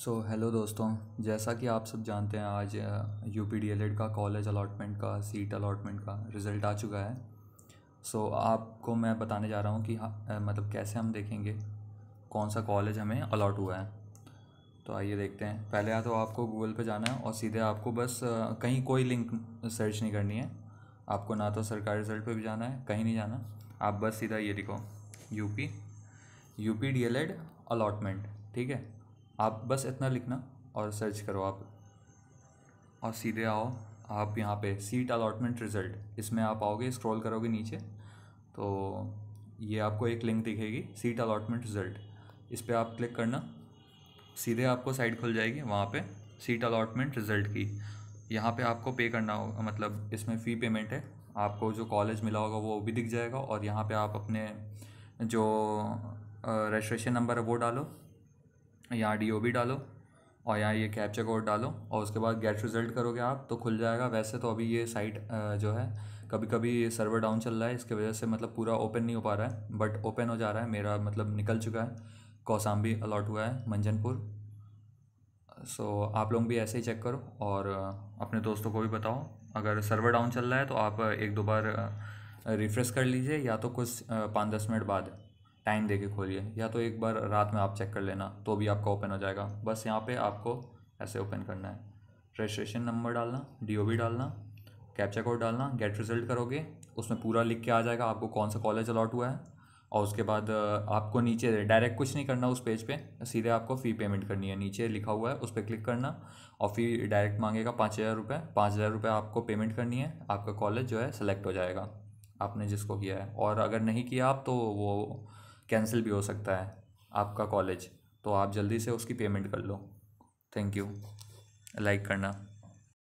सो so, hello दोस्तों जैसा कि आप सब जानते हैं आज U P D El Ed का कॉलेज अलाटमेंट का सीट अलाटमेंट का रिज़ल्ट आ चुका है सो so, आपको मैं बताने जा रहा हूँ कि आ, हाँ, मतलब कैसे हम देखेंगे कौन सा कॉलेज हमें अलाट हुआ है तो आइए देखते हैं पहले या तो आपको गूगल पे जाना है और सीधे आपको बस कहीं कोई लिंक सर्च नहीं करनी है आपको ना तो सरकारी रिजल्ट पे भी जाना है कहीं नहीं जाना आप बस सीधा ये लिखो यूपी यूपी एड अलाटमेंट ठीक है आप बस इतना लिखना और सर्च करो आप और सीधे आओ आप यहाँ पे सीट अलॉटमेंट रिज़ल्ट इसमें आप आओगे स्क्रॉल करोगे नीचे तो ये आपको एक लिंक दिखेगी सीट अलॉटमेंट रिज़ल्ट इस पर आप क्लिक करना सीधे आपको साइट खुल जाएगी वहाँ पे सीट अलॉटमेंट रिज़ल्ट की यहाँ पे आपको पे करना होगा मतलब इसमें फ़ी पेमेंट है आपको जो कॉलेज मिला होगा वो भी दिख जाएगा और यहाँ पे आप अपने जो रजिस्ट्रेशन नंबर है वो डालो यहाँ डी ओ बी डालो और यहाँ ये कैप्चा कोड डालो और उसके बाद गेट रिजल्ट करोगे आप तो खुल जाएगा वैसे तो अभी ये साइट जो है कभी कभी सर्वर डाउन चल रहा है इसके वजह से मतलब पूरा ओपन नहीं हो पा रहा है बट ओपन हो जा रहा है मेरा मतलब निकल चुका है कौसाम्बी अलॉट हुआ है मंजनपुर सो so, आप लोग भी ऐसे ही चेक करो और अपने दोस्तों को भी बताओ अगर सर्वर डाउन चल रहा है तो आप एक दो बार रिफ़्रेश कर लीजिए या तो कुछ पाँच दस मिनट बाद टाइम दे के खोलिए या तो एक बार रात में आप चेक कर लेना तो भी आपका ओपन हो जाएगा बस यहाँ पे आपको ऐसे ओपन करना है रजिस्ट्रेशन नंबर डालना डी डालना कैप्चा कोड डालना गेट रिजल्ट करोगे उसमें पूरा लिख के आ जाएगा आपको कौन सा कॉलेज अलॉट हुआ है और उसके बाद आपको नीचे डायरेक्ट कुछ नहीं करना उस पेज पे सीधे आपको फ़ी पेमेंट करनी है नीचे लिखा हुआ है उस पर क्लिक करना और फी डायरेक्ट मांगेगा पाँच हज़ार रुपये पाँच हज़ार रुपये आपको पेमेंट करनी है आपका कॉलेज जो है सेलेक्ट हो जाएगा आपने जिसको किया है और अगर नहीं किया आप तो वो कैंसिल भी हो सकता है आपका कॉलेज तो आप जल्दी से उसकी पेमेंट कर लो थैंक यू लाइक करना